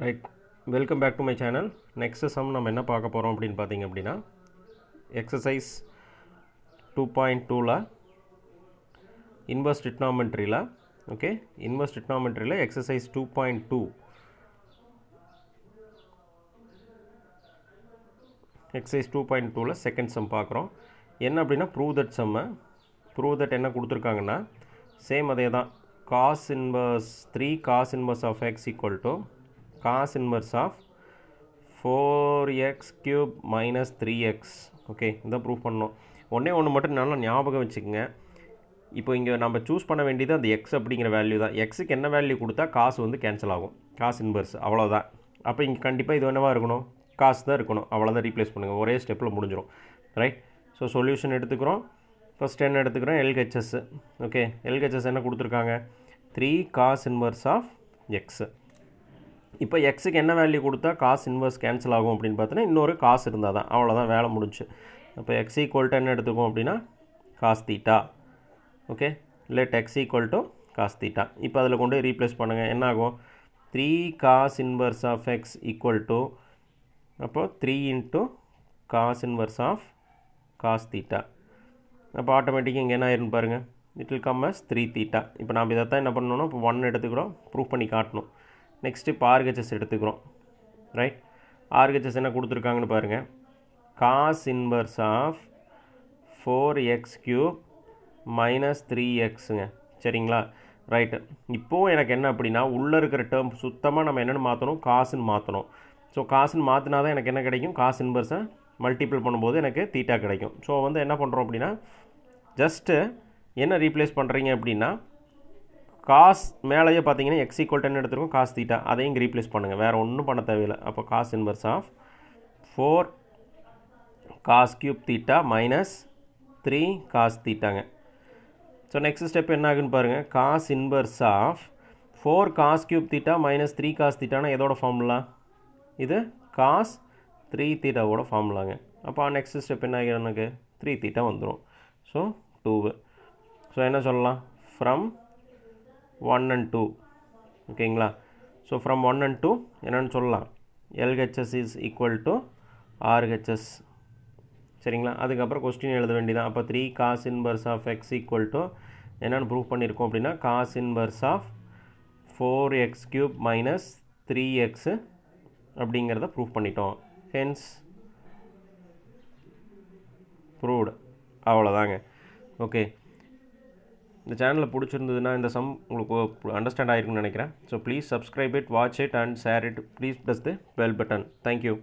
right welcome back to my channel next sum நம்ம என்ன பார்க்க போகிறோம் அப்படின்னு பார்த்தீங்க அப்படின்னா எக்ஸசைஸ் டூ பாயிண்ட் டூவில் இன்வெஸ்ட் இட்னாமெண்ட்ரியில் ஓகே இன்வெஸ்ட் இட்னாமெண்ட்ரியில் exercise two point two exercise two point டூவில் செகண்ட் சம் பார்க்குறோம் என்ன அப்படின்னா prove that sum prove that என்ன கொடுத்துருக்காங்கன்னா சேம் அதே தான் cos inverse three cos inverse of x equal to cos inverse of four x cube minus three x okay இதான் prove பண்ணோம் ஒன்றே ஒன்று மட்டும் நல்லா ஞாபகம் வச்சுக்கோங்க இப்போ இங்கே நம்ம சூஸ் பண்ண வேண்டியது அந்த எக்ஸ் அப்படிங்கிற வேல்யூ தான் எக்ஸுக்கு என்ன வேல்யூ கொடுத்தா காசு வந்து கேன்சல் ஆகும் காசு இன்வர்ஸ் அவ்வளோதான் அப்போ இங்கே கண்டிப்பாக இது என்னவாக இருக்கணும் காசு தான் இருக்கணும் அவ்வளோதான் ரீப்ளேஸ் பண்ணுங்கள் ஒரே ஸ்டெப்பில் முடிஞ்சிடும் ரைட் ஸோ சொல்யூஷன் எடுத்துக்கிறோம் ஃபஸ்ட் என்ன எடுத்துக்கிறோம் எல்ஹெச்எஸ் ஓகே எல்ஹெச்எஸ் என்ன கொடுத்துருக்காங்க three cos inverse of x இப்போ எக்ஸுக்கு என்ன வேல்யூ கொடுத்தா காசு இன்வெர்ஸ் கேன்சல் ஆகும் அப்படின்னு பார்த்தோன்னா இன்னொரு காசு இருந்தால் தான் அவ்வளோதான் வேலை முடிஞ்சு இப்போ எக்ஸ் ஈக்குவல் டு என்ன எடுத்துக்கோம் அப்படின்னா cos theta okay let x equal to cos theta இப்போ அதில் கொண்டு ரீப்ளேஸ் பண்ணுங்கள் என்ன ஆகும் three cos inverse of x equal to அப்போ three into cos inverse of cos theta அப்போ ஆட்டோமேட்டிக்காக இங்கே என்ன ஆயிருந்து பாருங்கள் it will come as three theta இப்போ நாம் இதை தான் என்ன பண்ணணும்னா இப்போ ஒன் எடுத்துக்கிறோம் ப்ரூவ் பண்ணி காட்டணும் நெக்ஸ்ட்டு இப்போ ஆர்கெச்சஸ் எடுத்துக்கிறோம் ரைட் ஆர்கெச்சஸ் என்ன கொடுத்துருக்காங்கன்னு பாருங்கள் cos inverse of four x cube minus three எக்ஸுங்க சரிங்களா ரைட்டு இப்போது எனக்கு என்ன அப்படின்னா உள்ளே இருக்கிற டேர்ம் சுத்தமாக நம்ம என்னென்னு மாற்றணும் காசுன்னு மாற்றணும் ஸோ காசுன்னு மாற்றினா தான் எனக்கு என்ன கிடைக்கும் காசு இன்வர்ஸை மல்டிப்பிள் பண்ணும்போது எனக்கு தீட்டா கிடைக்கும் ஸோ வந்து என்ன பண்ணுறோம் அப்படின்னா ஜஸ்ட்டு என்ன ரீப்ளேஸ் பண்ணுறீங்க அப்படின்னா காஸ் மேலேயே பார்த்தீங்கன்னா எக்ஸ் ஈக்குவல் டென் எடுத்துருக்கோம் காஸ் தீட்டா அதையும் இங்கே ரீப்ளேஸ் பண்ணுங்கள் வேறு ஒன்றும் பண்ண தேவையில்லை அப்போ cos inverse of four cos cube theta minus three cos தீட்டாங்க ஸோ நெக்ஸ்ட் ஸ்டெப் என்ன ஆகுன்னு பாருங்கள் cos inverse of four cos cube theta minus three cos தீட்டானா எதோட ஃபார்முலா இது காஸ் த்ரீ தீட்டாவோட ஃபார்முலாங்க அப்போ நெக்ஸ்ட் ஸ்டெப் என்ன ஆகிடும் எனக்கு த்ரீ தீட்டா வந்துடும் ஸோ டூவு ஸோ என்ன சொல்லலாம் ஃப்ரம் ஒன் அண்ட் டூ ஓகேங்களா so from one and two என்னென்னு சொல்லலாம் LHS is equal to RHS சரிங்களா அதுக்கப்புறம் கொஸ்டின் எழுத வேண்டியதான் அப்போ three cos inverse of x equal to என்னென்னு ப்ரூவ் பண்ணியிருக்கோம் அப்படின்னா cos inverse of four x cube minus three x அப்படிங்கிறத ப்ரூவ் பண்ணிட்டோம் ஹென்ஸ் ப்ரூவ்டு அவ்வளோதாங்க ஓகே இந்த சேனலில் பிடிச்சிருந்ததுன்னா இந்த சம் உங்களுக்கு அண்டர்ஸ்டாண்ட் ஆகிருக்குன்னு நினைக்கிறேன் so please subscribe it watch it and share it please press the bell button thank you